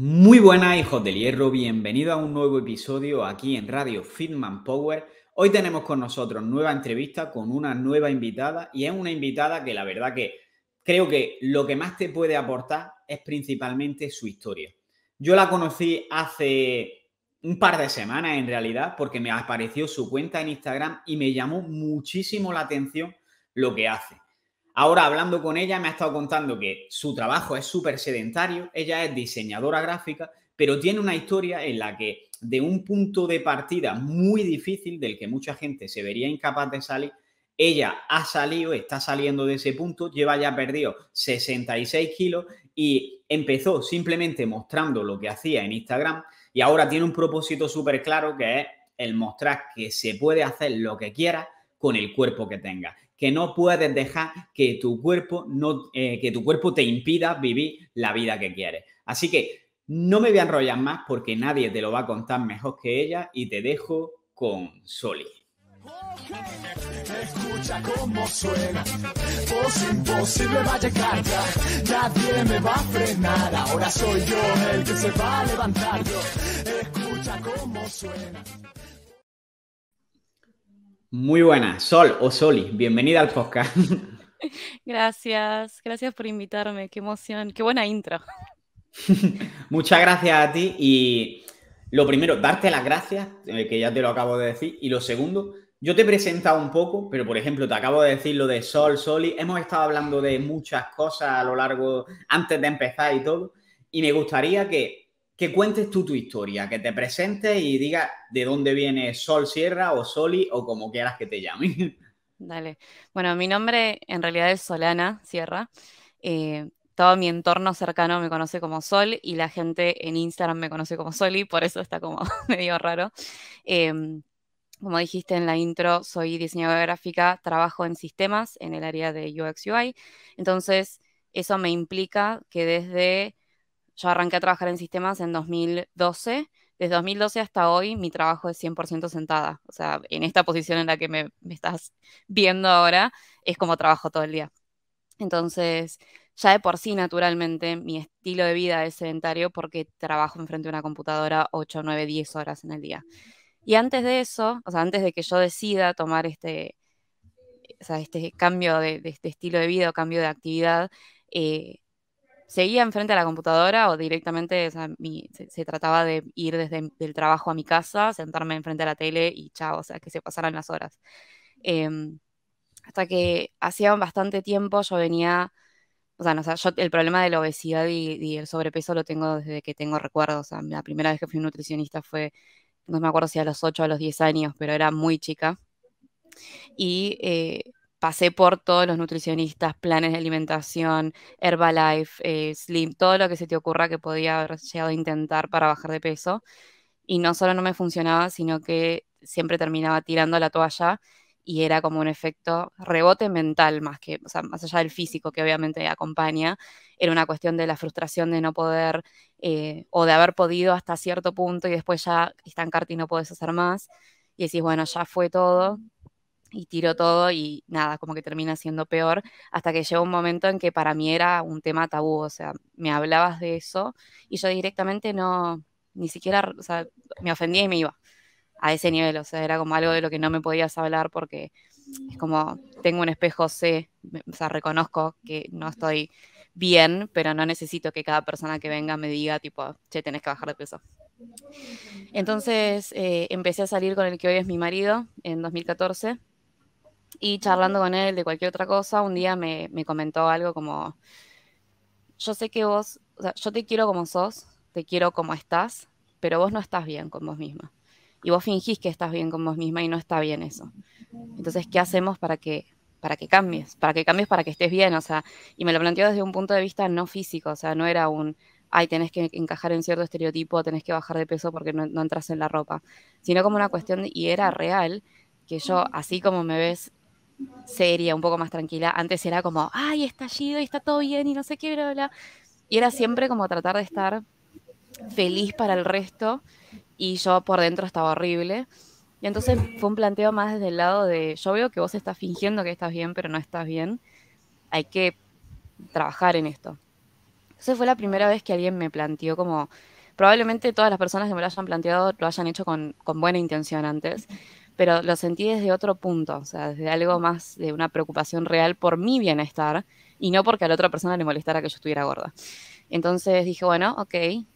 Muy buenas hijos del hierro, bienvenido a un nuevo episodio aquí en Radio Fitman Power. Hoy tenemos con nosotros nueva entrevista con una nueva invitada y es una invitada que la verdad que creo que lo que más te puede aportar es principalmente su historia. Yo la conocí hace un par de semanas en realidad porque me apareció su cuenta en Instagram y me llamó muchísimo la atención lo que hace. Ahora hablando con ella me ha estado contando que su trabajo es súper sedentario, ella es diseñadora gráfica, pero tiene una historia en la que de un punto de partida muy difícil del que mucha gente se vería incapaz de salir, ella ha salido, está saliendo de ese punto, lleva ya perdido 66 kilos y empezó simplemente mostrando lo que hacía en Instagram y ahora tiene un propósito súper claro que es el mostrar que se puede hacer lo que quiera con el cuerpo que tenga que no puedes dejar que tu cuerpo, no, eh, que tu cuerpo te impida vivir la vida que quieres. Así que no me voy a más porque nadie te lo va a contar mejor que ella y te dejo con Soli. Escucha cómo suena, voz imposible va a llegar ya, nadie me va a frenar, ahora soy yo el que se va a levantar, yo. escucha cómo suena. Muy buena, Sol o Soli, bienvenida al podcast. Gracias, gracias por invitarme, qué emoción, qué buena intro. Muchas gracias a ti y lo primero, darte las gracias, eh, que ya te lo acabo de decir, y lo segundo, yo te he presentado un poco, pero por ejemplo, te acabo de decir lo de Sol, Soli, hemos estado hablando de muchas cosas a lo largo, antes de empezar y todo, y me gustaría que que cuentes tú tu historia, que te presentes y digas de dónde viene Sol Sierra o Soli o como quieras que te llamen. Dale. Bueno, mi nombre en realidad es Solana Sierra. Eh, todo mi entorno cercano me conoce como Sol y la gente en Instagram me conoce como Soli, por eso está como medio raro. Em, como dijiste en la intro, soy diseñadora gráfica, trabajo en sistemas en el área de UX UI, entonces eso me implica que desde yo arranqué a trabajar en sistemas en 2012. Desde 2012 hasta hoy mi trabajo es 100% sentada. O sea, en esta posición en la que me, estás viendo ahora es como trabajo todo el día. Entonces, ya de por sí, naturalmente, mi estilo de vida es sedentario porque trabajo enfrente de una computadora 8, 9, 10 horas en el día. Y antes de eso, o sea, antes de que yo decida tomar este, este cambio de, este estilo de vida o cambio de actividad, eh, seguía enfrente a la computadora o directamente se, trataba de ir desde el trabajo a mi casa, sentarme enfrente a la tele y chao, o sea, que se pasaran las horas. Em, hasta que hacía bastante tiempo yo venía, o sea, el problema de la obesidad y, el sobrepeso lo tengo desde que tengo recuerdos. O sea, la primera vez que fui nutricionista fue, no me acuerdo si a los 8 o a los 10 años, pero era muy chica. Y eh, pasé por todos los nutricionistas, planes de alimentación, Herbalife, eh, Slim, todo lo que se te ocurra que podía haber llegado a intentar para bajar de peso. Y no solo no me funcionaba, sino que siempre terminaba tirando la toalla y era como un efecto rebote mental más que, sea, más allá del físico que obviamente acompaña, era una cuestión de la frustración de no poder eh, o de haber podido hasta cierto punto y después ya estancarte y no podés hacer más. Y decís, bueno, ya fue todo, y tiro todo y nada, como que termina siendo peor, hasta que llegó un momento en que para mí era un tema tabú, o sea, me hablabas de eso y yo directamente no, ni siquiera, o sea, me ofendía y me iba a ese nivel, o sea, era como algo de lo que no me podías hablar porque es como, tengo un espejo, sé, o sea, reconozco que no estoy bien, pero no necesito que cada persona que venga me diga, tipo, che, tenés que bajar de peso. Entonces eh, empecé a salir con el que hoy es mi marido en 2014 y charlando con él de cualquier otra cosa, un día me, comentó algo como, yo sé que vos, o sea, yo te quiero como sos, te quiero como estás, pero vos no estás bien con vos misma. Y vos fingís que estás bien con vos misma y no está bien eso. Entonces, ¿qué hacemos para que, para que cambies? Para que cambies, para que estés bien. O sea, y me lo planteó desde un punto de vista no físico, o sea, no era un, ay, tenés que encajar en cierto estereotipo, tenés que bajar de peso porque no entras en la ropa, sino como una cuestión, y era real, que yo, así como me ves sería un poco más tranquila. Antes era como, ay, estallido y está todo bien y no sé qué, bla, Y era siempre como tratar de estar feliz para el resto y yo por dentro estaba horrible. Y entonces fue un planteo más desde el lado de, yo veo que vos estás fingiendo que estás bien, pero no estás bien. Hay que trabajar en esto. Entonces fue la primera vez que alguien me planteó como, probablemente todas las personas que me lo hayan planteado lo hayan hecho con buena intención antes, pero lo sentí desde otro punto, o sea, desde algo más de una preocupación real por mi bienestar y no porque a la otra persona le molestara que yo estuviera gorda. Entonces dije, bueno, ok,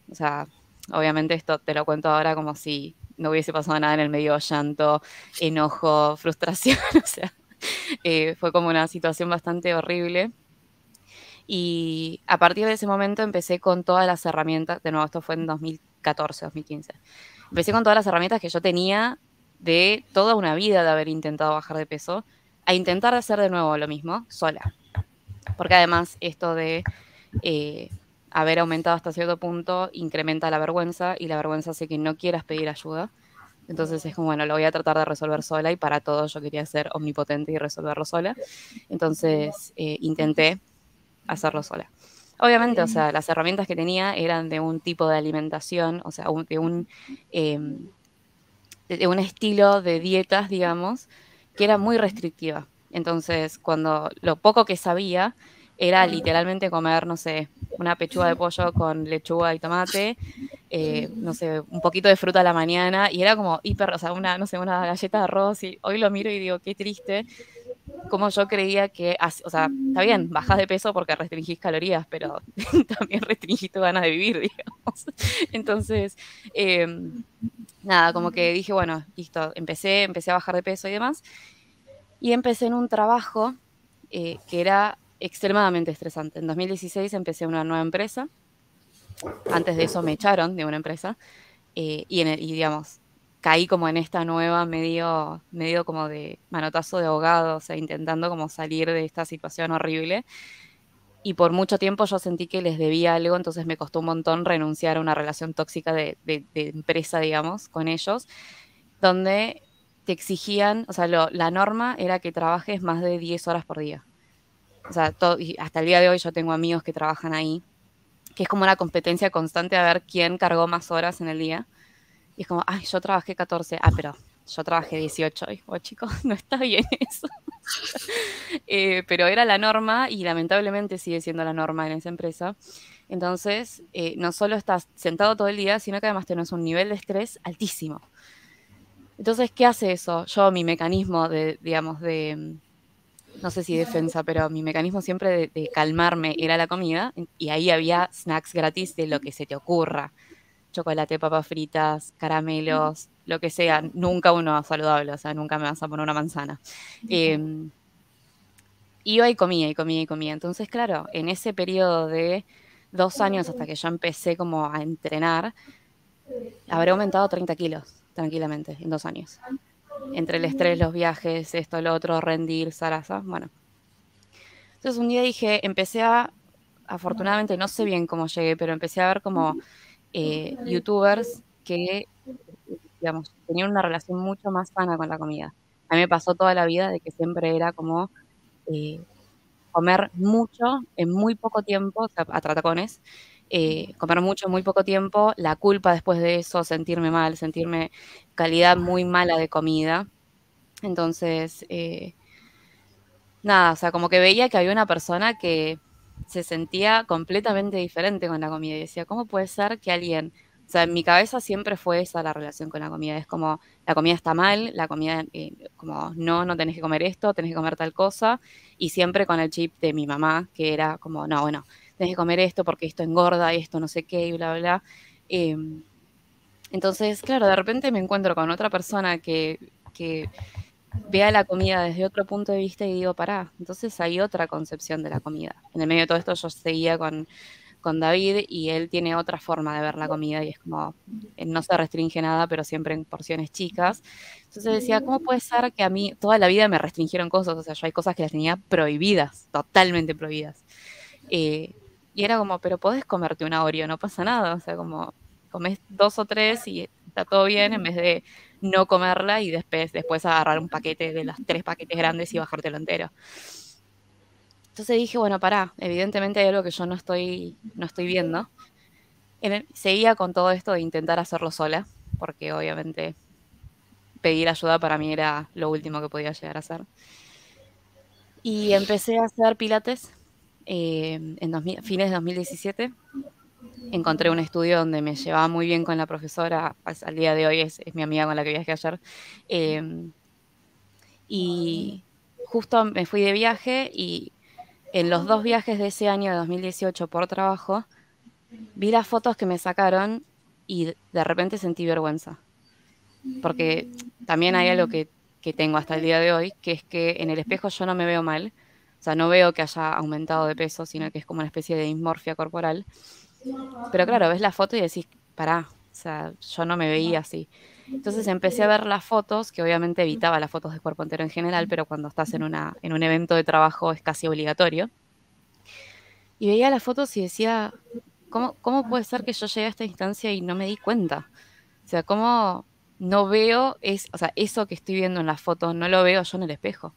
o sea, obviamente esto te lo cuento ahora como si no hubiese pasado nada en el medio, llanto, enojo, frustración, o sea, eh, fue como una situación bastante horrible. Y a partir de ese momento empecé con todas las herramientas, de nuevo, esto fue en 2014, 2015, empecé con todas las herramientas que yo tenía de toda una vida de haber intentado bajar de peso a intentar hacer de nuevo lo mismo sola. Porque además esto de eh, haber aumentado hasta cierto punto incrementa la vergüenza y la vergüenza hace que no quieras pedir ayuda. Entonces es como, bueno, lo voy a tratar de resolver sola y para todo yo quería ser omnipotente y resolverlo sola. Entonces eh, intenté hacerlo sola. Obviamente, o sea, las herramientas que tenía eran de un tipo de alimentación, o sea, de un... Em, de un estilo de dietas, digamos, que era muy restrictiva. Entonces, cuando lo poco que sabía era literalmente comer, no sé, una pechuga de pollo con lechuga y tomate, eh, no sé, un poquito de fruta a la mañana, y era como hiper, o sea, una, no sé, una galleta de arroz, y hoy lo miro y digo, qué triste, como yo creía que, o sea, está bien, bajas de peso porque restringís calorías, pero también restringís tu ganas de vivir, digamos. Entonces, em, nada, como que dije, bueno, listo, empecé, empecé a bajar de peso y demás. Y empecé en un trabajo eh, que era extremadamente estresante. En 2016 empecé una nueva empresa. Antes de eso me echaron de una empresa. Eh, y, en y digamos, caí como en esta nueva medio, medio como de manotazo de ahogado, o sea, intentando como salir de esta situación horrible. Y por mucho tiempo yo sentí que les debía algo, entonces me costó un montón renunciar a una relación tóxica de, de, empresa, digamos, con ellos, donde te exigían, o sea, la norma era que trabajes más de 10 horas por día. O sea, hasta el día de hoy yo tengo amigos que trabajan ahí, que es como una competencia constante a ver quién cargó más horas en el día. Y es como, ay, yo trabajé 14, ah, pero yo trabajé 18 hoy. oh, chicos, no está bien eso. Eh, pero era la norma y lamentablemente sigue siendo la norma en esa empresa. Entonces, eh, no solo estás sentado todo el día, sino que además tenés un nivel de estrés altísimo. Entonces, ¿qué hace eso? Yo, mi mecanismo de, digamos, de, no sé si defensa, pero mi mecanismo siempre de calmarme era la comida y ahí había snacks gratis de lo que se te ocurra chocolate, papas fritas, mm. caramelos, lo que sea, nunca uno saludable, o sea, nunca me vas a poner una manzana. Eh, iba y comía y comía y comía. Entonces, claro, en ese periodo de dos años hasta que yo empecé como a entrenar, habré aumentado 30 kilos tranquilamente en dos años. Entre el estrés, los viajes, esto, lo otro, rendir, zaraza, bueno. Entonces un día dije, empecé a, afortunadamente no sé bien cómo llegué, pero empecé a ver como eh, youtubers que, digamos, tenían una relación mucho más sana con la comida. A mí me pasó toda la vida de que siempre era como eh, comer mucho en muy poco tiempo, a tratacones, eh, comer mucho en muy poco tiempo, la culpa después de eso, sentirme mal, sentirme calidad muy mala de comida. Entonces, nada, o sea, como que veía que había una persona que se sentía completamente diferente con la comida. Y decía, ¿cómo puede ser que alguien... O sea, en mi cabeza siempre fue esa la relación con la comida. Es como, la comida está mal, la comida, eh, como, no, no tenés que comer esto, tenés que comer tal cosa. Y siempre con el chip de mi mamá, que era como, no, bueno, tenés que comer esto porque esto engorda, esto no sé qué, y bla, bla. Em, entonces, claro, de repente me encuentro con otra persona que, que vea la comida desde otro punto de vista y digo, pará, entonces hay otra concepción de la comida. En el medio de todo esto yo seguía con, con David y él tiene otra forma de ver la comida y es como, eh, no se restringe nada, pero siempre en porciones chicas. Entonces decía, ¿cómo puede ser que a mí toda la vida me restringieron cosas? O sea, yo hay cosas que las tenía prohibidas, totalmente prohibidas. Eh, y era como, pero podés comerte un Oreo, no pasa nada. O sea, como, comes dos o tres y está todo bien en vez de no comerla y después, después agarrar un paquete de los tres paquetes grandes y bajártelo entero. Entonces dije, bueno, pará, evidentemente hay algo que yo no estoy, no estoy viendo. seguía con todo esto de intentar hacerlo sola, porque obviamente pedir ayuda para mí era lo último que podía llegar a hacer. Y empecé a hacer pilates eh, en fines de 2017 encontré un estudio donde me llevaba muy bien con la profesora, pues, al día de hoy es, mi amiga con la que viajé ayer. Em, y justo me fui de viaje y en los dos viajes de ese año de 2018 por trabajo, vi las fotos que me sacaron y de repente sentí vergüenza. Porque también hay algo que, que tengo hasta el día de hoy, que es que en el espejo yo no me veo mal. O sea, no veo que haya aumentado de peso, sino que es como una especie de dismorfia corporal pero claro, ves la foto y decís, pará, o sea, yo no me veía así. Entonces empecé a ver las fotos, que obviamente evitaba las fotos de cuerpo entero en general, pero cuando estás en, una, en un evento de trabajo es casi obligatorio. Y veía las fotos y decía, ¿cómo, puede ser que yo llegué a esta instancia y no me di cuenta? O sea, ¿cómo no veo o sea, eso que estoy viendo en las fotos, no lo veo yo en el espejo?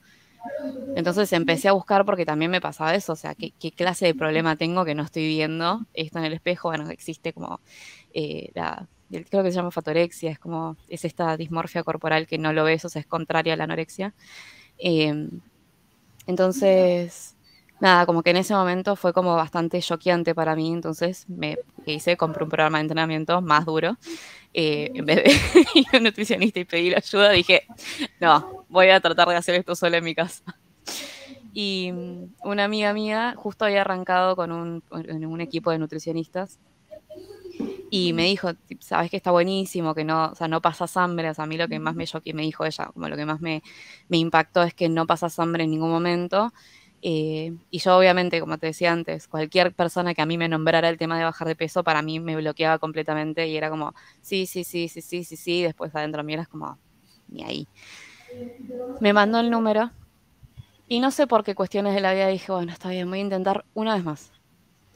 Entonces empecé a buscar porque también me pasaba eso, o sea, ¿qué, clase de problema tengo que no estoy viendo esto en el espejo? Bueno, existe como eh, la, creo que se llama fatorexia, es como, es esta dismorfia corporal que no lo ves, o sea, es contraria a la anorexia. Em, entonces, nada, como que en ese momento fue como bastante choqueante para mí, entonces me hice, compré un programa de entrenamiento más duro, eh, en vez de ir a un nutricionista y pedir ayuda, dije, no, voy a tratar de hacer esto sola en mi casa. Y mm, una amiga mía justo había arrancado con un, un equipo de nutricionistas y me dijo, sabes que está buenísimo, que no, o sea, no pasas hambre, o sea, a mí lo que más me choque me dijo ella, como lo que más me, me impactó es que no pasas hambre en ningún momento eh, y yo obviamente, como te decía antes, cualquier persona que a mí me nombrara el tema de bajar de peso, para mí me bloqueaba completamente y era como, sí, sí, sí, sí, sí, sí, sí, después adentro mío eras como, ni ahí. Me mandó el número y no sé por qué cuestiones de la vida dije, bueno, está bien, voy a intentar una vez más.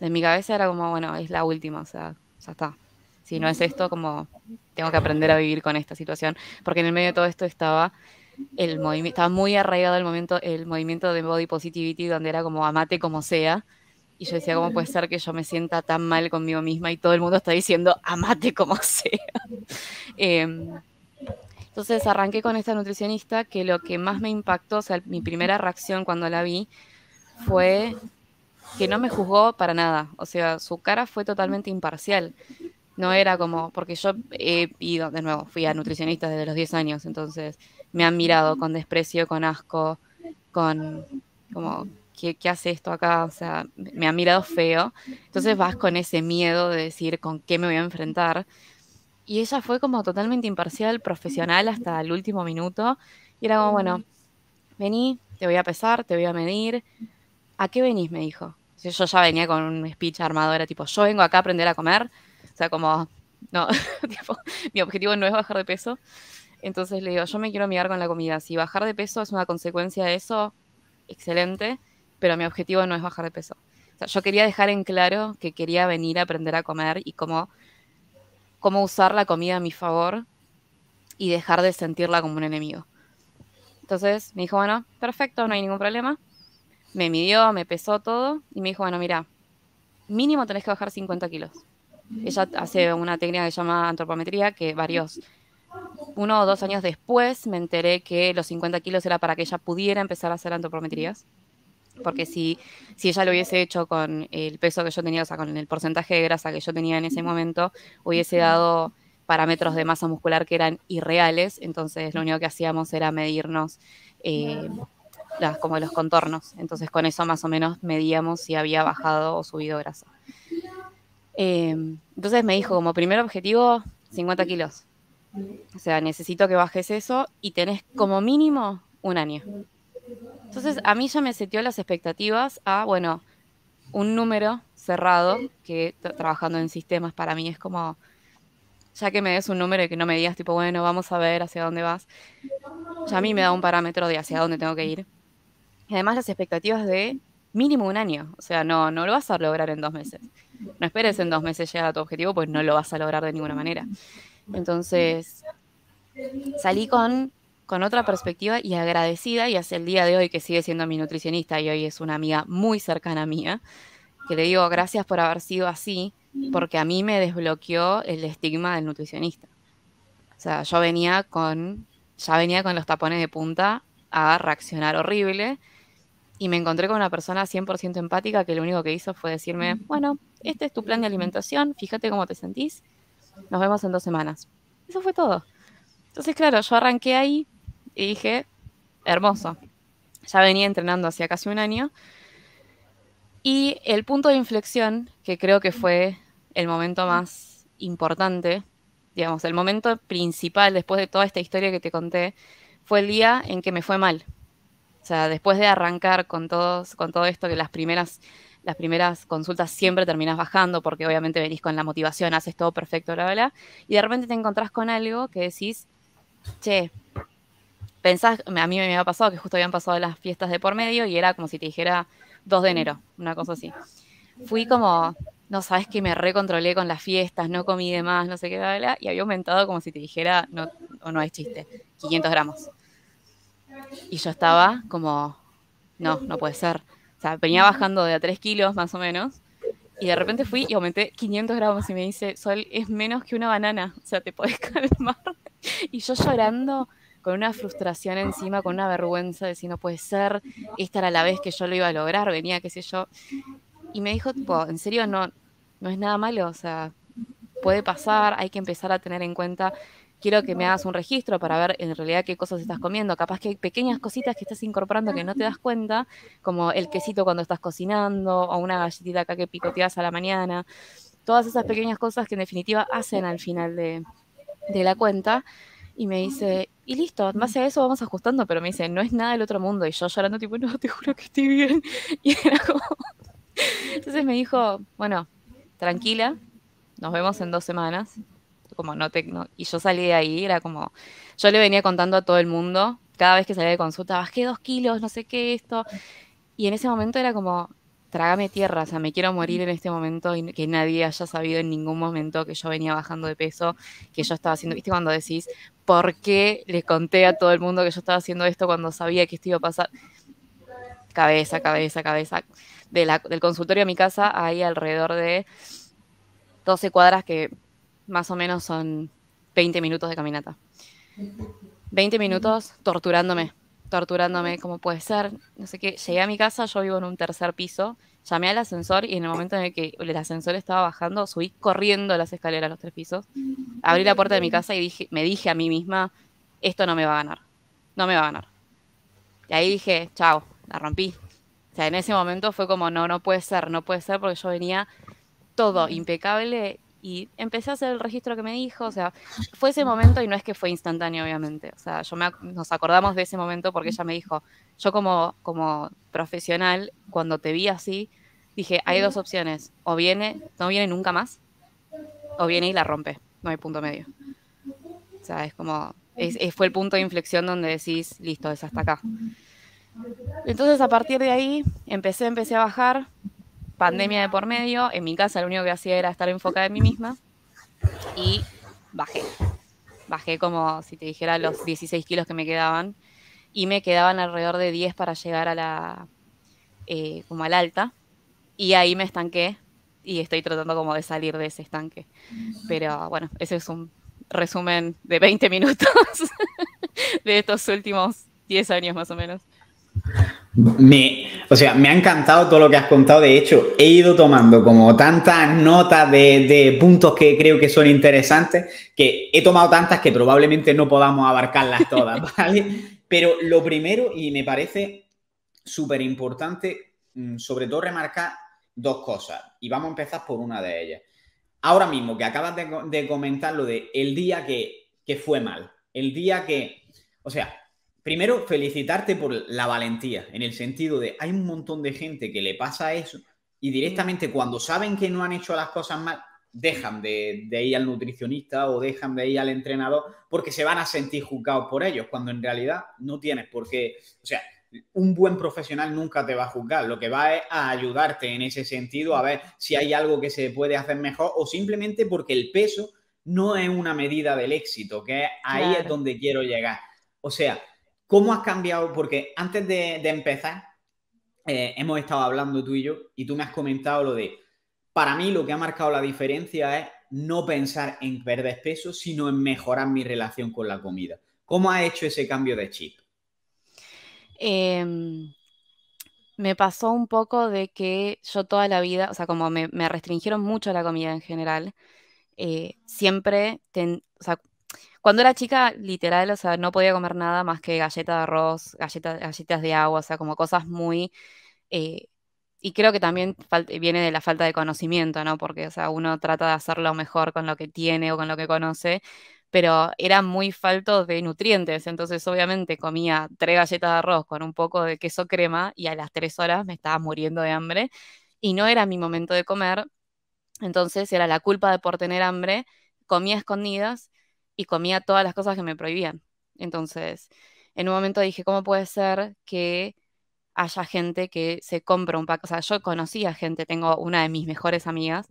En mi cabeza era como, bueno, es la última, o sea, ya está. Si no es esto, como tengo que aprender a vivir con esta situación, porque en el medio de todo esto estaba el movimiento, estaba muy arraigado el, momento, el movimiento de body positivity, donde era como amate como sea. Y yo decía, ¿cómo puede ser que yo me sienta tan mal conmigo misma y todo el mundo está diciendo, amate como sea? Em, entonces arranqué con esta nutricionista que lo que más me impactó, o sea, mi primera reacción cuando la vi fue que no me juzgó para nada. O sea, su cara fue totalmente imparcial. No era como, porque yo he ido, de nuevo, fui a nutricionista desde los 10 años, entonces me han mirado con desprecio, con asco, con como, ¿qué, hace esto acá? O sea, me han mirado feo. Entonces vas con ese miedo de decir con qué me voy a enfrentar. Y ella fue como totalmente imparcial, profesional hasta el último minuto. Y era como, bueno, vení, te voy a pesar, te voy a medir. ¿A qué venís? Me dijo. yo ya venía con un speech armado, era tipo, yo vengo acá a aprender a comer. O sea, como, no, tipo, mi objetivo no es bajar de peso. Entonces le digo, yo me quiero mirar con la comida. Si bajar de peso es una consecuencia de eso, excelente, pero mi objetivo no es bajar de peso. O sea, yo quería dejar en claro que quería venir a aprender a comer y cómo, cómo usar la comida a mi favor y dejar de sentirla como un enemigo. Entonces me dijo, bueno, perfecto, no hay ningún problema. Me midió, me pesó todo y me dijo, bueno, mira, mínimo tenés que bajar 50 kilos. Ella hace una técnica que se llama antropometría, que varios uno o dos años después me enteré que los 50 kilos era para que ella pudiera empezar a hacer antropometrías. Porque si, si ella lo hubiese hecho con el peso que yo tenía, o sea, con el porcentaje de grasa que yo tenía en ese momento, hubiese dado parámetros de masa muscular que eran irreales. Entonces, lo único que hacíamos era medirnos eh, las, como los contornos. Entonces, con eso más o menos medíamos si había bajado o subido grasa. Eh, entonces, me dijo como primer objetivo 50 kilos o sea, necesito que bajes eso y tenés como mínimo un año. Entonces, a mí ya me setió las expectativas a, bueno, un número cerrado, que trabajando en sistemas para mí es como, ya que me des un número y que no me digas tipo, bueno, vamos a ver hacia dónde vas, ya a mí me da un parámetro de hacia dónde tengo que ir. Y además las expectativas de mínimo un año, o sea, no, no lo vas a lograr en dos meses. No esperes en dos meses llegar a tu objetivo, pues no lo vas a lograr de ninguna manera. Entonces, salí con, otra perspectiva y agradecida y hace el día de hoy que sigue siendo mi nutricionista y hoy es una amiga muy cercana mía, que le digo gracias por haber sido así, porque a mí me desbloqueó el estigma del nutricionista. O sea, yo venía con, ya venía con los tapones de punta a reaccionar horrible y me encontré con una persona 100% empática que lo único que hizo fue decirme, bueno, este es tu plan de alimentación, fíjate cómo te sentís nos vemos en dos semanas. Eso fue todo. Entonces, claro, yo arranqué ahí y dije, hermoso. Ya venía entrenando hacía casi un año. Y el punto de inflexión, que creo que fue el momento más importante, digamos, el momento principal después de toda esta historia que te conté, fue el día en que me fue mal. O sea, después de arrancar con, todos, con todo esto, que las primeras las primeras consultas siempre terminás bajando porque obviamente venís con la motivación, haces todo perfecto, bla, bla, y de repente te encontrás con algo que decís, che, pensás, a mí me había pasado que justo habían pasado las fiestas de por medio y era como si te dijera 2 de enero, una cosa así. Fui como, no sabes que me recontrolé con las fiestas, no comí de más, no sé qué, bla, bla, y había aumentado como si te dijera, no, o no es chiste, 500 gramos. Y yo estaba como, no, no puede ser. O sea, venía bajando de a 3 kilos más o menos. Y de repente fui y aumenté 500 gramos y me dice, Sol, es menos que una banana, o sea, te puedes calmar. Y yo llorando con una frustración encima, con una vergüenza de si no puede ser, esta era la vez que yo lo iba a lograr, venía, qué sé yo. Y me dijo, tipo, en serio, no, no es nada malo, o sea, puede pasar, hay que empezar a tener en cuenta quiero que me hagas un registro para ver en realidad qué cosas estás comiendo. Capaz que hay pequeñas cositas que estás incorporando que no te das cuenta, como el quesito cuando estás cocinando o una galletita acá que picoteas a la mañana. Todas esas pequeñas cosas que en definitiva hacen al final de, la cuenta. Y me dice, y listo, más a eso vamos ajustando, pero me dice, no es nada del otro mundo. Y yo llorando, tipo, no, te juro que estoy bien. Y era como... Entonces me dijo, bueno, tranquila, nos vemos en dos semanas como no y yo salí de ahí, era como, yo le venía contando a todo el mundo, cada vez que salía de consulta, bajé dos kilos, no sé qué, esto. Y en ese momento era como, trágame tierra, o sea, me quiero morir en este momento y que nadie haya sabido en ningún momento que yo venía bajando de peso, que yo estaba haciendo, viste, cuando decís, ¿por qué le conté a todo el mundo que yo estaba haciendo esto cuando sabía que esto iba a pasar? Cabeza, cabeza, cabeza. del consultorio a mi casa hay alrededor de 12 cuadras que más o menos son 20 minutos de caminata. 20 minutos torturándome, torturándome como puede ser, no sé qué. Llegué a mi casa, yo vivo en un tercer piso, llamé al ascensor y en el momento en el que el ascensor estaba bajando, subí corriendo las escaleras los tres pisos, abrí la puerta de mi casa y dije, me dije a mí misma, esto no me va a ganar, no me va a ganar. Y ahí dije, chao, la rompí. O sea, en ese momento fue como, no, no puede ser, no puede ser, porque yo venía todo impecable, y empecé a hacer el registro que me dijo, o sea, fue ese momento y no es que fue instantáneo, obviamente, o sea, yo nos acordamos de ese momento porque ella me dijo, yo como, como profesional, cuando te vi así, dije, hay dos opciones, o viene, no viene nunca más, o viene y la rompe, no hay punto medio. O sea, es como, fue el punto de inflexión donde decís, listo, es hasta acá. Entonces a partir de ahí empecé, empecé a bajar, pandemia de por medio, en mi casa lo único que hacía era estar enfocada en mí misma y bajé. Bajé como si te dijera los 16 kilos que me quedaban y me quedaban alrededor de 10 para llegar a la, eh, como al alta y ahí me estanqué y estoy tratando como de salir de ese estanque. Pero bueno, ese es un resumen de 20 minutos de estos últimos 10 años más o menos. Me, o sea, me ha encantado todo lo que has contado. De hecho, he ido tomando como tantas notas de, puntos que creo que son interesantes, que he tomado tantas que probablemente no podamos abarcarlas todas, Pero lo primero, y me parece súper importante, mm, sobre todo remarcar dos cosas, y vamos a empezar por una de ellas. Ahora mismo, que acabas de, de comentar lo de el día que, que fue mal, el día que, o sea, primero, felicitarte por la valentía, en el sentido de hay un montón de gente que le pasa eso y directamente mm. cuando saben que no han hecho las cosas mal, dejan de, ir al nutricionista o dejan de ir al entrenador porque se van a sentir juzgados por ellos, cuando en realidad no tienes por qué, o sea, un buen profesional nunca te va a juzgar, lo que va es a ayudarte en ese sentido a ver si hay algo que se puede hacer mejor o simplemente porque el peso no es una medida del éxito, que ahí es donde quiero llegar. O sea, ¿Cómo has cambiado? Porque antes de, empezar, eh, hemos estado hablando tú y yo, y tú me has comentado lo de, para mí lo que ha marcado la diferencia es no pensar en perder peso, sino en mejorar mi relación con la comida. ¿Cómo has hecho ese cambio de chip? Em, me pasó un poco de que yo toda la vida, o sea, como me, restringieron mucho la comida en general, eh, siempre, cuando era chica, literal, o sea, no podía comer nada más que galletas de arroz, galletas, galletas de agua, o sea, como cosas muy... Eh, y creo que también viene de la falta de conocimiento, ¿no? Porque, o sea, uno trata de hacerlo mejor con lo que tiene o con lo que conoce, pero era muy falto de nutrientes, entonces obviamente comía tres galletas de arroz con un poco de queso crema y a las tres horas me estaba muriendo de hambre y no era mi momento de comer, entonces era la culpa de por tener hambre, comía escondidas y comía todas las cosas que me prohibían. Entonces, en un momento dije, ¿cómo puede ser que haya gente que se compre un pack? O sea, yo conocía gente, tengo una de mis mejores amigas.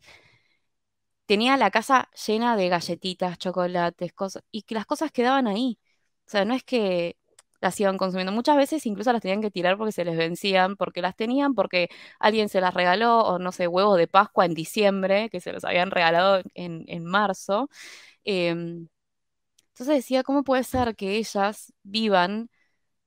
Tenía la casa llena de galletitas, chocolates, cosas, y que las cosas quedaban ahí. O sea, no es que las iban consumiendo. Muchas veces incluso las tenían que tirar porque se les vencían, porque las tenían, porque alguien se las regaló, o no sé, huevos de Pascua en diciembre, que se los habían regalado en, en marzo. Em, entonces decía, ¿cómo puede ser que ellas vivan?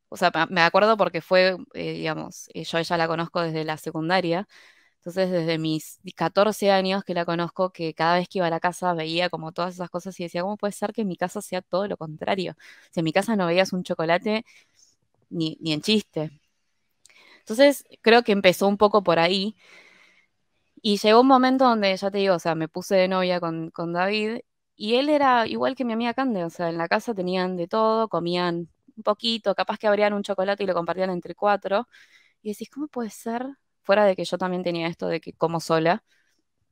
O sea, me acuerdo porque fue, eh, digamos, eh, yo ella la conozco desde la secundaria, entonces desde mis 14 años que la conozco, que cada vez que iba a la casa veía como todas esas cosas y decía, ¿cómo puede ser que en mi casa sea todo lo contrario? Si en mi casa no veías un chocolate ni, en chiste. Entonces creo que empezó un poco por ahí. Y llegó un momento donde, ya te digo, o sea, me puse de novia con, con David y él era igual que mi amiga Cande, o sea, en la casa tenían de todo, comían un poquito, capaz que abrían un chocolate y lo compartían entre cuatro. Y decís, ¿cómo puede ser? Fuera de que yo también tenía esto de que como sola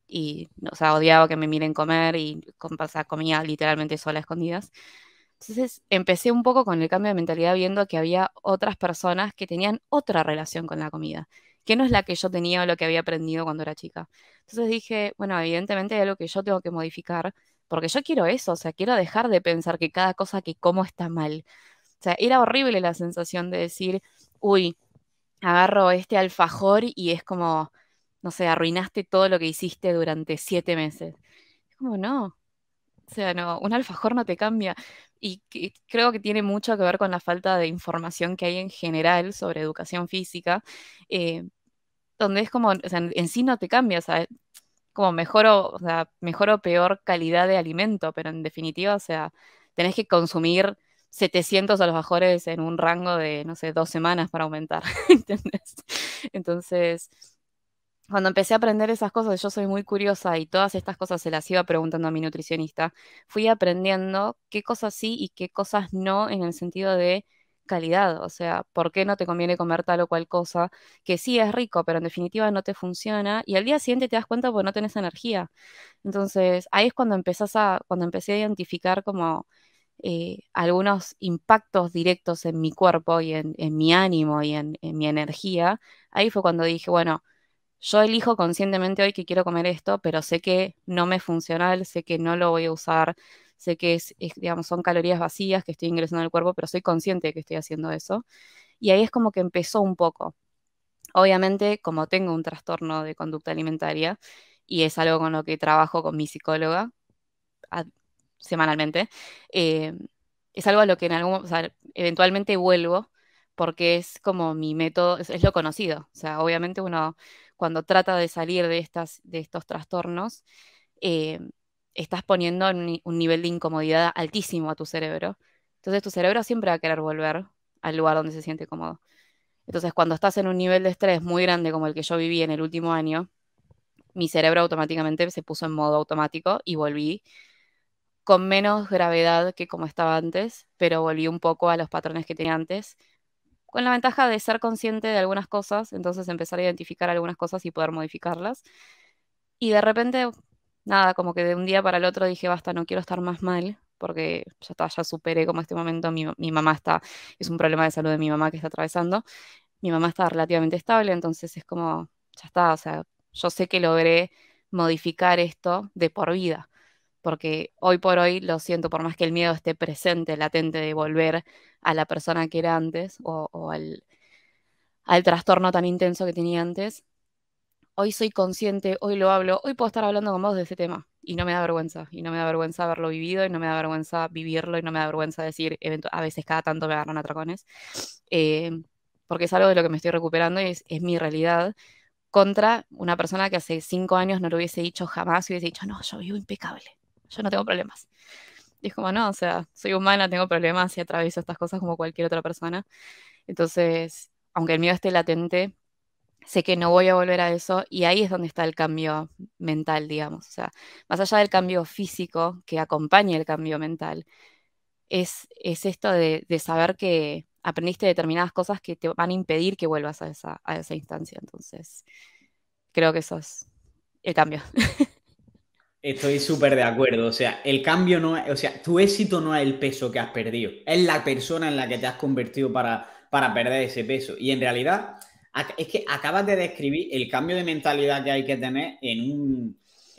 y, o sea, odiaba que me miren comer y o sea, comía literalmente sola escondidas. Entonces empecé un poco con el cambio de mentalidad viendo que había otras personas que tenían otra relación con la comida, que no es la que yo tenía o lo que había aprendido cuando era chica. Entonces dije, bueno, evidentemente hay algo que yo tengo que modificar porque yo quiero eso, o sea, quiero dejar de pensar que cada cosa que como está mal. O sea, era horrible la sensación de decir, uy, agarro este alfajor y es como, no sé, arruinaste todo lo que hiciste durante siete meses. Es como, no. O sea, no, un alfajor no te cambia. Y, creo que tiene mucho que ver con la falta de información que hay en general sobre educación física, eh, donde es como, o sea, en sí no te cambia, o mejor o, mejor o peor calidad de alimento, pero en definitiva, o sea, tenés que consumir 700 bajores en un rango de, no sé, dos semanas para aumentar, Entonces, cuando empecé a aprender esas cosas, yo soy muy curiosa y todas estas cosas se las iba preguntando a mi nutricionista, fui aprendiendo qué cosas sí y qué cosas no en el sentido de calidad, o sea, ¿por qué no te conviene comer tal o cual cosa que sí es rico, pero en definitiva no te funciona y al día siguiente te das cuenta porque no tenés energía? Entonces, ahí es cuando empezás a, cuando empecé a identificar como eh, algunos impactos directos en mi cuerpo y en, mi ánimo y en, mi energía, ahí fue cuando dije, bueno, yo elijo conscientemente hoy que quiero comer esto, pero sé que no me funciona sé que no lo voy a usar, sé que es, digamos, son calorías vacías que estoy ingresando al cuerpo, pero soy consciente de que estoy haciendo eso. Y ahí es como que empezó un poco. Obviamente, como tengo un trastorno de conducta alimentaria y es algo con lo que trabajo con mi psicóloga semanalmente, eh, es algo a lo que en algún, eventualmente vuelvo porque es como mi método, es, lo conocido. O sea, obviamente uno cuando trata de salir de, estas, de estos trastornos, eh, estás poniendo un, nivel de incomodidad altísimo a tu cerebro. Entonces tu cerebro siempre va a querer volver al lugar donde se siente cómodo. Entonces cuando estás en un nivel de estrés muy grande como el que yo viví en el último año, mi cerebro automáticamente se puso en modo automático y volví con menos gravedad que como estaba antes, pero volví un poco a los patrones que tenía antes, con la ventaja de ser consciente de algunas cosas, entonces empezar a identificar algunas cosas y poder modificarlas. Y de repente nada, como que de un día para el otro dije, basta, no quiero estar más mal, porque ya está, ya superé como este momento, mi, mamá está, es un problema de salud de mi mamá que está atravesando, mi mamá está relativamente estable, entonces es como, ya está, o sea, yo sé que logré modificar esto de por vida, porque hoy por hoy lo siento, por más que el miedo esté presente, latente de volver a la persona que era antes o, al, al trastorno tan intenso que tenía antes, hoy soy consciente, hoy lo hablo, hoy puedo estar hablando con vos de ese tema y no me da vergüenza, y no me da vergüenza haberlo vivido, y no me da vergüenza vivirlo, y no me da vergüenza decir, a veces cada tanto me agarran atracones, eh, porque es algo de lo que me estoy recuperando y es, es, mi realidad, contra una persona que hace cinco años no lo hubiese dicho jamás, y hubiese dicho, no, yo vivo impecable, yo no tengo problemas. Y es como, no, o sea, soy humana, tengo problemas y atravieso estas cosas como cualquier otra persona. Entonces, aunque el miedo esté latente, sé que no voy a volver a eso y ahí es donde está el cambio mental, digamos. O sea, más allá del cambio físico que acompaña el cambio mental, es, es esto de, de, saber que aprendiste determinadas cosas que te van a impedir que vuelvas a esa, a esa instancia. Entonces, creo que eso es el cambio. Estoy súper de acuerdo. O sea, el cambio no o sea, tu éxito no es el peso que has perdido, es la persona en la que te has convertido para, para perder ese peso. Y en realidad es que acabas de describir el cambio de mentalidad que hay que tener en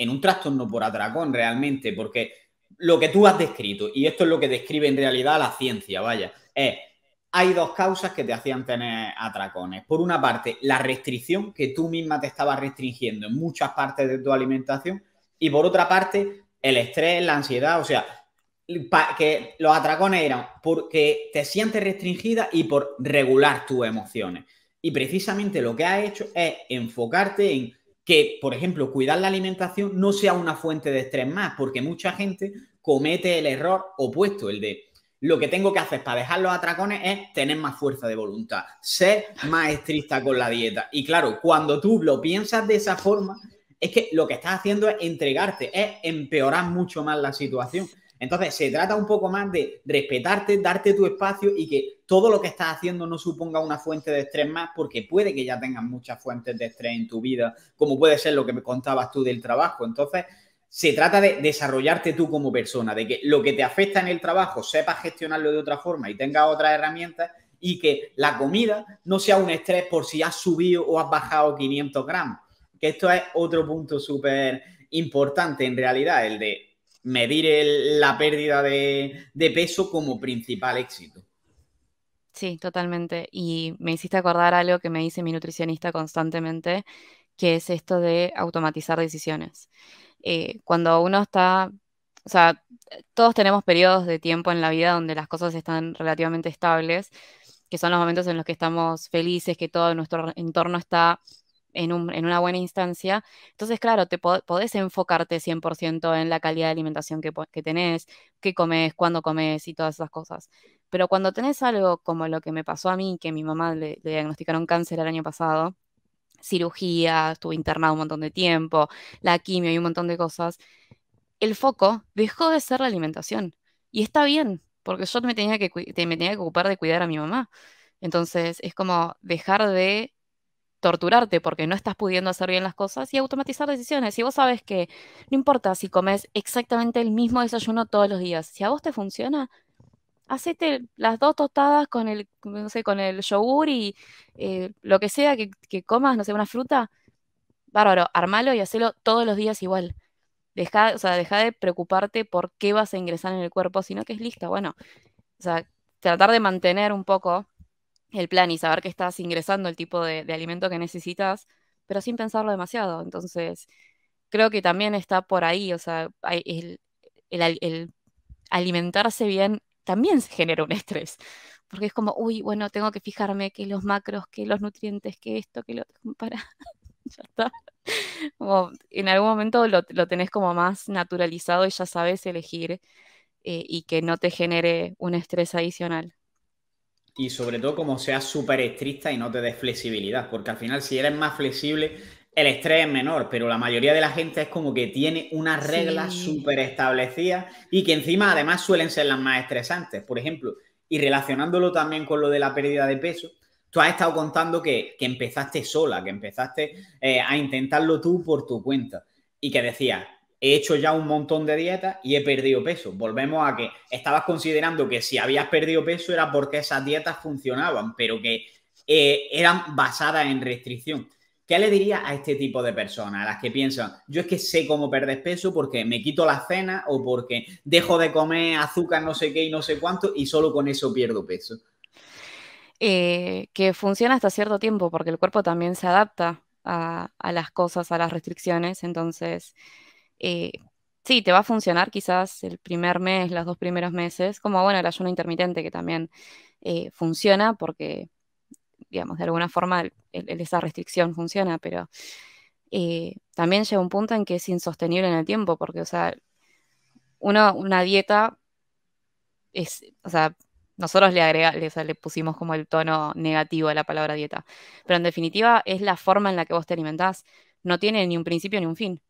un, trastorno por atracón realmente, porque lo que tú has descrito, y esto es lo que describe en realidad la ciencia, vaya, es, hay dos causas que te hacían tener atracones. Por una parte, la restricción que tú misma te estabas restringiendo en muchas partes de tu alimentación, y por otra parte, el estrés, la ansiedad, o sea, que los atracones eran porque te sientes restringida y por regular tus emociones. Y precisamente lo que ha hecho es enfocarte en que, por ejemplo, cuidar la alimentación no sea una fuente de estrés más, porque mucha gente comete el error opuesto, el de lo que tengo que hacer para dejar los atracones es tener más fuerza de voluntad, ser más estricta con la dieta. Y claro, cuando tú lo piensas de esa forma, es que lo que estás haciendo es entregarte, es empeorar mucho más la situación. Entonces, se trata un poco más de respetarte, darte tu espacio y que todo lo que estás haciendo no suponga una fuente de estrés más, porque puede que ya tengas muchas fuentes de estrés en tu vida, como puede ser lo que me contabas tú del trabajo. Entonces, se trata de desarrollarte tú como persona, de que lo que te afecta en el trabajo sepas gestionarlo de otra forma y tengas otras herramientas y que la comida no sea un estrés por si has subido o has bajado 500 gramos. Que esto es otro punto súper importante en realidad, el de medir la pérdida de, peso como principal éxito. Sí, totalmente. Y me hiciste acordar algo que me dice mi nutricionista constantemente, que es esto de automatizar decisiones. Eh, cuando uno está, o sea, todos tenemos periodos de tiempo en la vida donde las cosas están relativamente estables, que son los momentos en los que estamos felices, que todo nuestro entorno está en, una buena instancia. Entonces, claro, te podés enfocarte 100% en la calidad de alimentación que, que, tenés, qué comes, cuándo comes y todas esas cosas. Pero cuando tenés algo como lo que me pasó a mí, que mi mamá le, le diagnosticaron cáncer el año pasado, cirugía, estuve internado un montón de tiempo, la quimio y un montón de cosas, el foco dejó de ser la alimentación. Y está bien, porque yo me tenía que, me tenía que ocupar de cuidar a mi mamá. Entonces, es como dejar de torturarte porque no estás pudiendo hacer bien las cosas y automatizar decisiones. Si vos sabes que no importa si comes exactamente el mismo desayuno todos los días, si a vos te funciona, hacete las dos tostadas con el, no sé, con el yogur y eh, lo que sea que, comas, no sé, una fruta, bárbaro, armalo y hacelo todos los días igual. Deja, o sea, deja de preocuparte por qué vas a ingresar en el cuerpo, sino que es lista, bueno, o sea, tratar de mantener un poco el plan y saber que estás ingresando el tipo de, alimento que necesitas, pero sin pensarlo demasiado. Entonces, creo que también está por ahí, o sea, el, alimentarse bien también se genera un estrés, porque es como, uy, bueno, tengo que fijarme que los macros, que los nutrientes, que esto, que lo para, ya está. Como, en algún momento lo, tenés como más naturalizado y ya sabes elegir eh, y que no te genere un estrés adicional y sobre todo como seas súper estricta y no te des flexibilidad, porque al final si eres más flexible, el estrés es menor, pero la mayoría de la gente es como que tiene unas reglas súper establecidas y que encima además suelen ser las más estresantes. Por ejemplo, y relacionándolo también con lo de la pérdida de peso, tú has estado contando que, que empezaste sola, que empezaste eh, a intentarlo tú por tu cuenta y que decías, he hecho ya un montón de dietas y he perdido peso. Volvemos a que estabas considerando que si habías perdido peso era porque esas dietas funcionaban, pero que eh, eran basadas en restricción. ¿Qué le diría a este tipo de personas, a las que piensan, yo es que sé cómo perder peso porque me quito la cena o porque dejo de comer azúcar, no sé qué y no sé cuánto y solo con eso pierdo peso? Eh, que funciona hasta cierto tiempo porque el cuerpo también se adapta a las cosas, a las restricciones, entonces eh, sí, te va a funcionar quizás el primer mes, los dos primeros meses, como bueno, el ayuno intermitente que también eh, funciona porque, digamos, de alguna forma esa restricción funciona, pero eh, también llega un punto en que es insostenible en el tiempo porque, o sea, una dieta es, o sea, nosotros le, le, pusimos como el tono negativo a la palabra dieta, pero en definitiva es la forma en la que vos te alimentás, no tiene ni un principio ni un fin.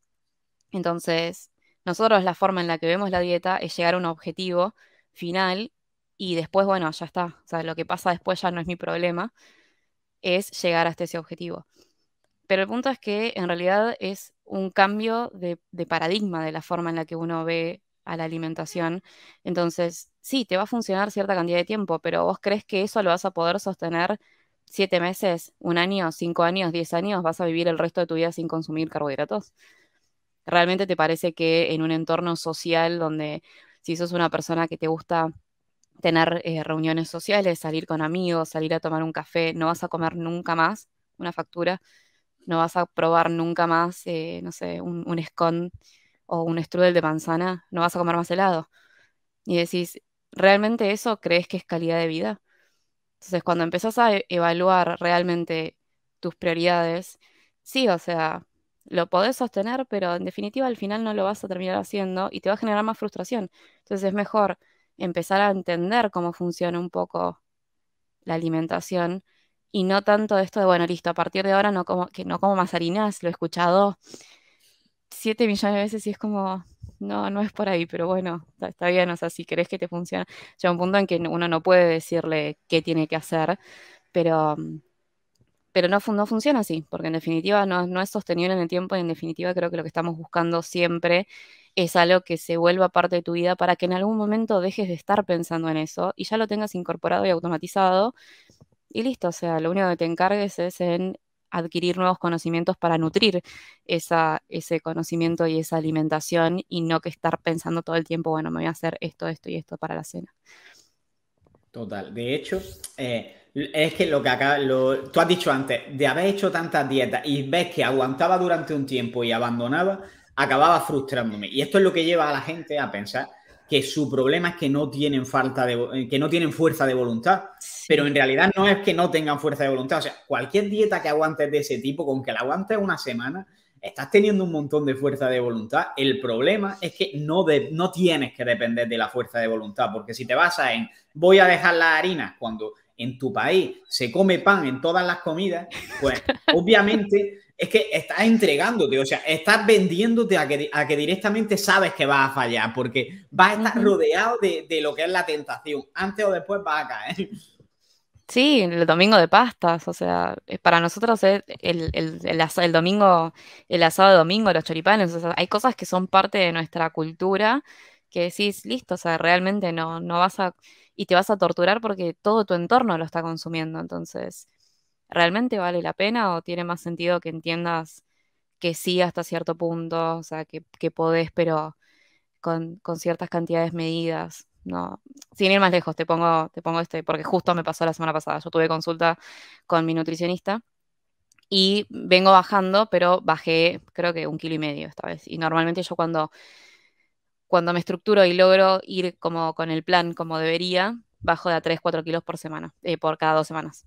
Entonces, nosotros la forma en la que vemos la dieta es llegar a un objetivo final y después, bueno, ya está. O sea, lo que pasa después ya no es mi problema, es llegar hasta ese objetivo. Pero el punto es que en realidad es un cambio de, de paradigma de la forma en la que uno ve a la alimentación. Entonces, sí, te va a funcionar cierta cantidad de tiempo, pero vos crees que eso lo vas a poder sostener siete meses, un año, cinco años, diez años, vas a vivir el resto de tu vida sin consumir carbohidratos. ¿Realmente te parece que en un entorno social donde si sos una persona que te gusta tener eh, reuniones sociales, salir con amigos, salir a tomar un café, no vas a comer nunca más una factura, no vas a probar nunca más, eh, no sé, un, un scone o un strudel de manzana, no vas a comer más helado. Y decís, ¿realmente eso crees que es calidad de vida? Entonces, cuando empezás a e-, evaluar realmente tus prioridades, sí, o sea, lo podés sostener, pero en definitiva al final no lo vas a terminar haciendo y te va a generar más frustración. Entonces es mejor empezar a entender cómo funciona un poco la alimentación y no tanto esto de, bueno, listo, a partir de ahora no como, que no como más harinas, lo he escuchado siete millones de veces y es como, no, no es por ahí, pero bueno, está, bien, o sea, si crees que te funciona, llega un punto en que uno no puede decirle qué tiene que hacer, pero mm, pero no, no funciona así, porque en definitiva no, es sostenible en el tiempo y en definitiva creo que lo que estamos buscando siempre es algo que se vuelva parte de tu vida para que en algún momento dejes de estar pensando en eso y ya lo tengas incorporado y automatizado y listo, o sea, lo único que te encargues es en adquirir nuevos conocimientos para nutrir esa, ese conocimiento y esa alimentación y no que estar pensando todo el tiempo, bueno, me voy a hacer esto, esto y esto para la cena. Total, de hecho, eh, es que lo que acá, lo, tú has dicho antes, de haber hecho tantas dietas y ves que aguantaba durante un tiempo y abandonaba, acababa frustrándome. Y esto es lo que lleva a la gente a pensar que su problema es que no tienen falta de eh, que no tienen fuerza de voluntad. Pero en realidad no es que no tengan fuerza de voluntad. O sea, cualquier dieta que aguantes de ese tipo, con que la aguantes una semana, estás teniendo un montón de fuerza de voluntad. El problema es que no, no tienes que depender de la fuerza de voluntad, porque si te basas en voy a dejar la harina cuando en tu país se come pan en todas las comidas, pues obviamente es que estás entregándote, o sea, estás vendiéndote a que, a que directamente sabes que vas a fallar, porque vas a estar rodeado de, lo que es la tentación. Antes o después vas a caer. Sí, el domingo de pastas, o sea, eh, para nosotros es el, domingo, el asado de domingo, los choripanes, o sea, hay cosas que son parte de nuestra cultura que decís, listo, o sea, realmente no, no vas a y te vas a torturar porque todo tu entorno lo está consumiendo. Entonces, ¿realmente vale la pena o tiene más sentido que entiendas que sí hasta cierto punto, o sea, que, podés, pero con, ciertas cantidades medidas? No, sin ir más lejos, te pongo, te pongo este, porque justo me pasó la semana pasada. Yo tuve consulta con mi nutricionista y vengo bajando, pero bajé creo que un kilo y medio esta vez. Y normalmente yo cuando cuando me estructuro y logro ir como con el plan como debería, bajo de a 3, 4 kilos por semana, eh, por cada dos semanas.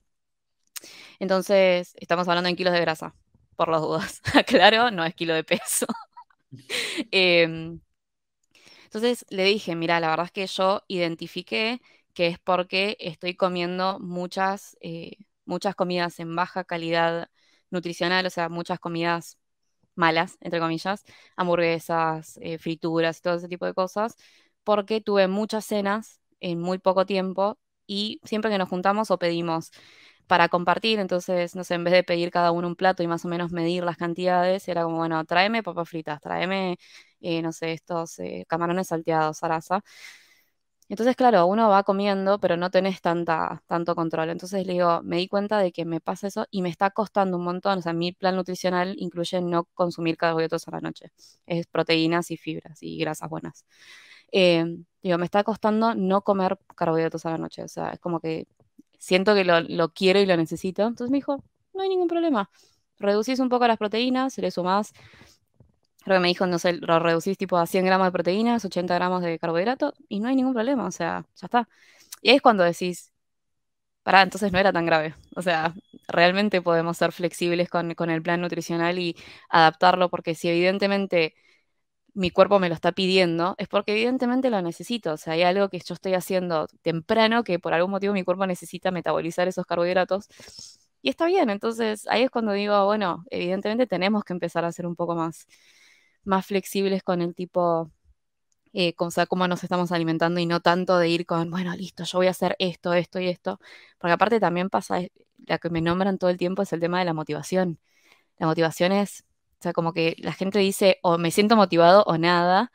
Entonces, estamos hablando en kilos de grasa, por las dudas. claro, no es kilo de peso. Em, entonces le dije, mira, la verdad es que yo identifiqué que es porque estoy comiendo muchas, eh, muchas comidas en baja calidad nutricional, o sea, muchas comidas malas, entre comillas, hamburguesas, eh, frituras y todo ese tipo de cosas, porque tuve muchas cenas en muy poco tiempo y siempre que nos juntamos o pedimos para compartir, entonces, no sé, en vez de pedir cada uno un plato y más o menos medir las cantidades, era como, bueno, tráeme papas fritas, tráeme, eh, no sé, estos eh, camarones salteados, zaraza. Entonces, claro, uno va comiendo, pero no tenés tanta, tanto control. Entonces, le digo, me di cuenta de que me pasa eso y me está costando un montón. O sea, mi plan nutricional incluye no consumir carbohidratos a la noche. Es proteínas y fibras y grasas buenas. Eh, digo, me está costando no comer carbohidratos a la noche. O sea, es como que siento que lo, quiero y lo necesito. Entonces me dijo, no hay ningún problema. Reducís un poco las proteínas, le sumás Creo que me dijo, no sé, lo reducís tipo a 100 gramos de proteínas, 80 gramos de carbohidratos y no hay ningún problema, o sea, ya está. Y ahí es cuando decís, pará, entonces no era tan grave. O sea, realmente podemos ser flexibles con, con el plan nutricional y adaptarlo porque si evidentemente mi cuerpo me lo está pidiendo, es porque evidentemente lo necesito. O sea, hay algo que yo estoy haciendo temprano que por algún motivo mi cuerpo necesita metabolizar esos carbohidratos. Y está bien, entonces ahí es cuando digo, bueno, evidentemente tenemos que empezar a hacer un poco más más flexibles con el tipo, eh, con, o sea, cómo nos estamos alimentando y no tanto de ir con, bueno, listo, yo voy a hacer esto, esto y esto. Porque aparte también pasa, eh, la que me nombran todo el tiempo es el tema de la motivación. La motivación es, o sea, como que la gente dice, o me siento motivado o nada.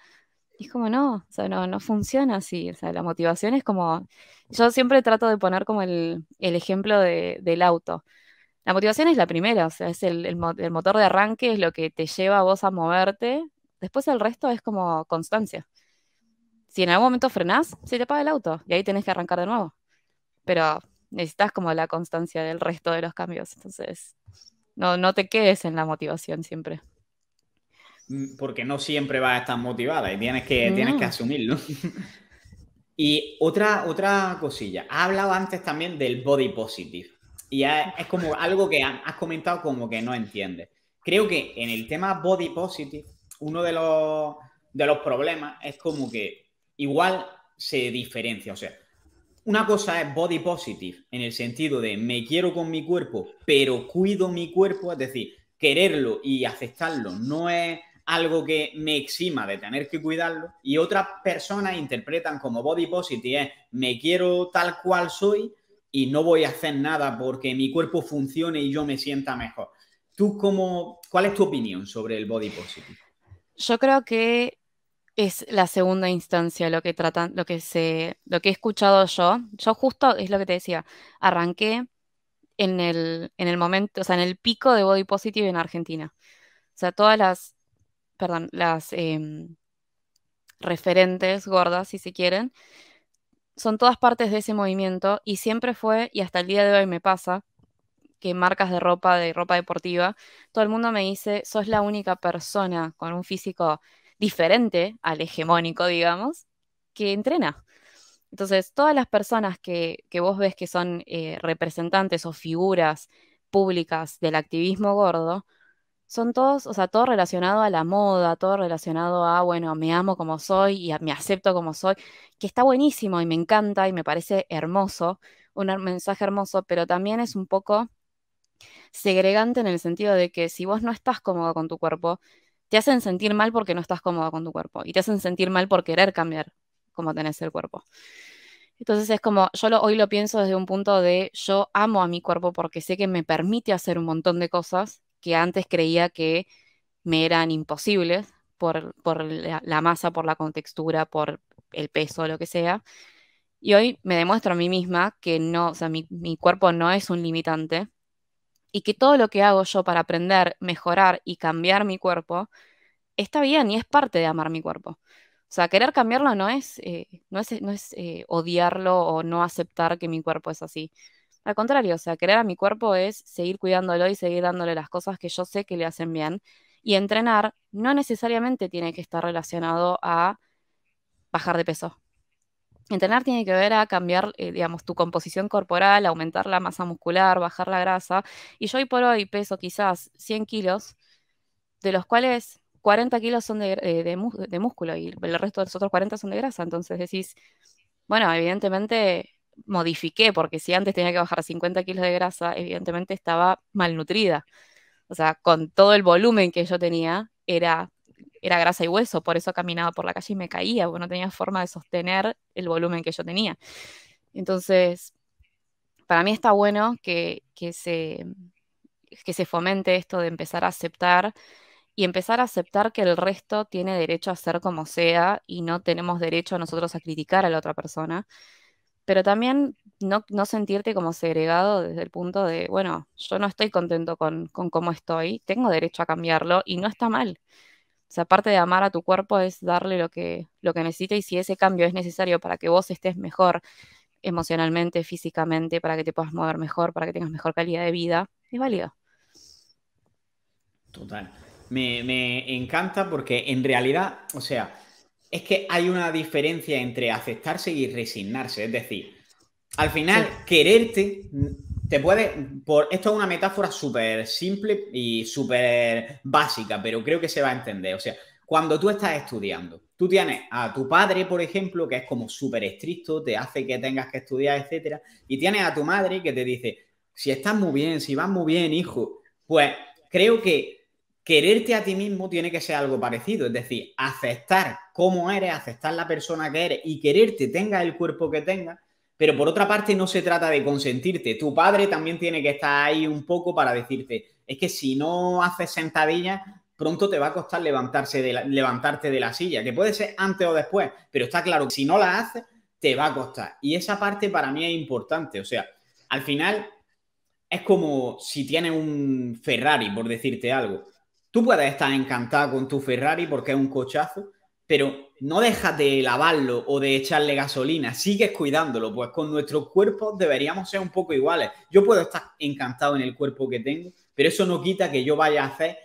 Y es como, no, o sea, no, no funciona así. O sea, la motivación es como, yo siempre trato de poner como el, el ejemplo de, del auto. La motivación es la primera, o sea, es el, motor de arranque, es lo que te lleva a vos a moverte. Después el resto es como constancia. Si en algún momento frenás, se te paga el auto y ahí tenés que arrancar de nuevo. Pero necesitas como la constancia del resto de los cambios. Entonces, no, no te quedes en la motivación siempre mm, porque no siempre vas a estar motivada y tienes que, tienes que asumirlo. y otra, otra cosilla, ha antes también del body positive. Y es como algo que has comentado como que no entiendes. Creo que en el tema body positive, uno de los, de los problemas es como que igual se diferencia. O sea, una cosa es body positive en el sentido de me quiero con mi cuerpo, pero cuido mi cuerpo, es decir, quererlo y aceptarlo no es algo que me exima de tener que cuidarlo y otras personas interpretan como body positive es me quiero tal cual soy, y no voy a hacer nada porque mi cuerpo funcione y yo me sienta mejor. ¿Tú cómo, cuál es tu opinión sobre el body positive? Yo creo que es la segunda instancia lo que tratan, lo que se, lo que he escuchado yo. Yo justo es lo que te decía, arranqué en el, en el momento, o sea, en el pico de body positive en Argentina. O sea, todas las, perdón, las em, referentes gordas, si se quieren, son todas partes de ese movimiento y siempre fue, y hasta el día de hoy me pasa, que marcas de ropa, de ropa deportiva, todo el mundo me dice, sos la única persona con un físico diferente al hegemónico, digamos, que entrena. Entonces, todas las personas que, vos ves que son eh, representantes o figuras públicas del activismo gordo, son todos, o sea, todo relacionado a la moda, todo relacionado a, bueno, me amo como soy y me acepto como soy, que está buenísimo y me encanta y me parece hermoso, un mensaje hermoso, pero también es un poco segregante en el sentido de que si vos no estás cómodo con tu cuerpo, te hacen sentir mal porque no estás cómodo con tu cuerpo y te hacen sentir mal por querer cambiar como tenés el cuerpo. Entonces es como, yo hoy lo pienso desde un punto de yo amo a mi cuerpo porque sé que me permite hacer un montón de cosas que antes creía que me eran imposibles por, por la, masa, por la contextura, por el peso, lo que sea. Y hoy me demuestro a mí misma que no, o sea, mi, cuerpo no es un limitante y que todo lo que hago yo para aprender, mejorar y cambiar mi cuerpo está bien y es parte de amar mi cuerpo. O sea, querer cambiarlo no es, eh, no es, no es eh, odiarlo o no aceptar que mi cuerpo es así. Al contrario, o sea, querer a mi cuerpo es seguir cuidándolo y seguir dándole las cosas que yo sé que le hacen bien. Y entrenar no necesariamente tiene que estar relacionado a bajar de peso. Entrenar tiene que ver a cambiar, eh, digamos, tu composición corporal, aumentar la masa muscular, bajar la grasa. Y yo hoy por hoy peso quizás 100 kilos, de los cuales 40 kilos son de, eh, de músculo y el resto de los otros 40 son de grasa. Entonces decís, bueno, evidentemente modifiqué, porque si antes tenía que bajar 50 kilos de grasa, evidentemente estaba malnutrida. O sea, con todo el volumen que yo tenía, era, era grasa y hueso, por eso caminaba por la calle y me caía, porque no tenía forma de sostener el volumen que yo tenía. Entonces, para mí está bueno que, se, que se fomente esto de empezar a aceptar y empezar a aceptar que el resto tiene derecho a ser como sea y no tenemos derecho nosotros a criticar a la otra persona pero también no, sentirte como segregado desde el punto de, bueno, yo no estoy contento con, cómo estoy, tengo derecho a cambiarlo y no está mal. O sea, aparte de amar a tu cuerpo es darle lo que, lo que necesita y si ese cambio es necesario para que vos estés mejor emocionalmente, físicamente, para que te puedas mover mejor, para que tengas mejor calidad de vida, es válido. Total. me encanta porque en realidad, o sea, es que hay una diferencia entre aceptarse y resignarse. Es decir, al final, quererte te puede. Por, esto es una metáfora súper simple y súper básica, pero creo que se va a entender. O sea, cuando tú estás estudiando, tú tienes a tu padre, por ejemplo, que es como súper estricto, te hace que tengas que estudiar, etcétera, y tienes a tu madre que te dice: si estás muy bien, si vas muy bien, hijo, pues creo que quererte a ti mismo tiene que ser algo parecido. Es decir, aceptar cómo eres, aceptar la persona que eres y quererte, tenga el cuerpo que tenga. Pero por otra parte, no se trata de consentirte. Tu padre también tiene que estar ahí un poco para decirte, es que si no haces sentadillas, pronto te va a costar levantarse de levantarte de la silla, que puede ser antes o después, pero está claro que si no la haces, te va a costar. Y esa parte para mí es importante. O sea, al final es como si tienes un Ferrari, por decirte algo. Tú puedes estar encantado con tu Ferrari porque es un cochazo, pero no dejas de lavarlo o de echarle gasolina, sigues cuidándolo, pues con nuestro cuerpo deberíamos ser un poco iguales. Yo puedo estar encantado en el cuerpo que tengo, pero eso no quita que yo vaya a hacer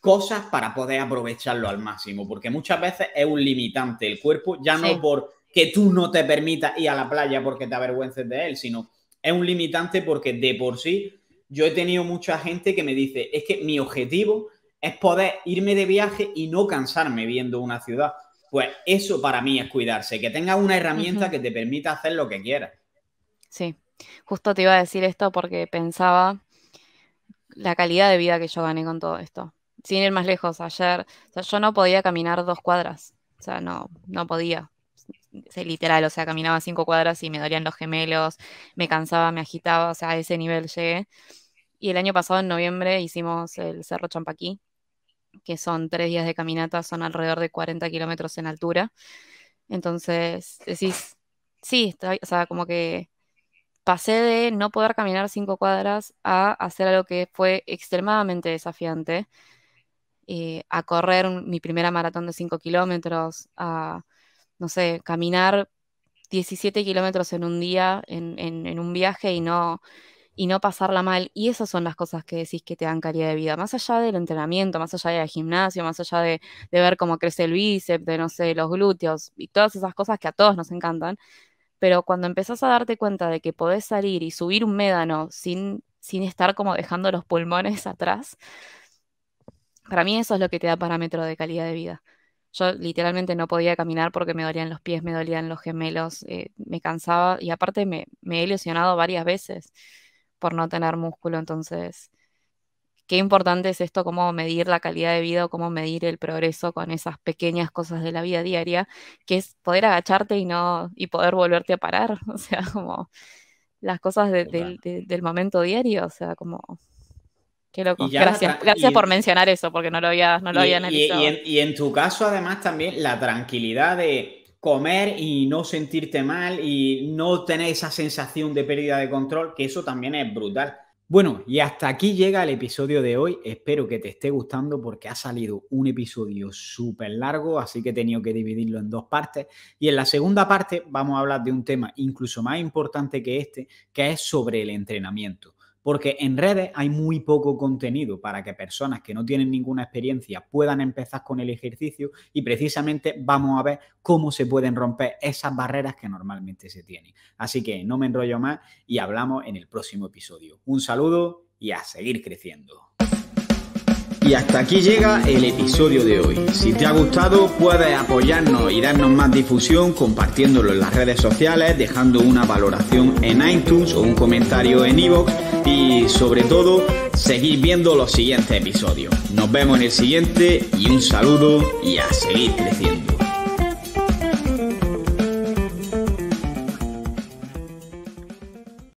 cosas para poder aprovecharlo al máximo, porque muchas veces es un limitante el cuerpo, ya no por que tú no te permitas ir a la playa porque te avergüences de él, sino es un limitante porque de por sí yo he tenido mucha gente que me dice, es que mi objetivo es poder irme de viaje y no cansarme viendo una ciudad. Pues eso para mí es cuidarse, que tenga una herramienta que te permita hacer lo que quieras. Sí, justo te iba a decir esto porque pensaba la calidad de vida que yo gané con todo esto. Sin ir más lejos, ayer yo no podía caminar dos cuadras, o sea, no, no podía. literal, o sea, caminaba cinco cuadras y me dolían los gemelos, me cansaba, me agitaba, o sea, a ese nivel llegué. Y el año pasado, en noviembre, hicimos el Cerro Champaquí, que son tres días de caminata, son alrededor de 40 kilómetros en altura. Entonces, decís, sí, o sea, como que pasé de no poder caminar cinco cuadras a hacer algo que fue extremadamente desafiante, eh, a correr mi primera maratón de cinco kilómetros, a, no sé, caminar 17 kilómetros en un día, en un viaje y no y no pasarla mal. Y esas son las cosas que decís que te dan calidad de vida, más allá del entrenamiento, más allá del gimnasio, más allá de, ver cómo crece el bíceps, de no sé, los glúteos y todas esas cosas que a todos nos encantan. Pero cuando empezás a darte cuenta de que podés salir y subir un médano sin, sin estar como dejando los pulmones atrás, para mí eso es lo que te da parámetro de calidad de vida. Yo literalmente no podía caminar porque me dolían los pies, me dolían los gemelos, eh, me cansaba y aparte me he lesionado varias veces por no tener músculo. Entonces, qué importante es esto, cómo medir la calidad de vida cómo medir el progreso con esas pequeñas cosas de la vida diaria, que es poder agacharte y no, y poder volverte a parar. O sea, como las cosas del momento diario. O sea, como Qué loco. Gracias, gracias por mencionar eso, porque no lo había, analizado. y en, tu caso, además, también la tranquilidad de comer y no sentirte mal y no tener esa sensación de pérdida de control, que eso también es brutal. Bueno, y hasta aquí llega el episodio de hoy. Espero que te esté gustando porque ha salido un episodio súper largo, así que he tenido que dividirlo en dos partes. Y en la segunda parte vamos a hablar de un tema incluso más importante que este, que es sobre el entrenamiento porque en redes hay muy poco contenido para que personas que no tienen ninguna experiencia puedan empezar con el ejercicio y precisamente vamos a ver cómo se pueden romper esas barreras que normalmente se tienen. Así que no me enrollo más y hablamos en el próximo episodio. Un saludo y a seguir creciendo. Y hasta aquí llega el episodio de hoy. Si te ha gustado, puedes apoyarnos y darnos más difusión compartiéndolo en las redes sociales, dejando una valoración en iTunes o un comentario en iVoox y sobre todo seguir viendo los siguientes episodios. Nos vemos en el siguiente y un saludo y a seguir creciendo.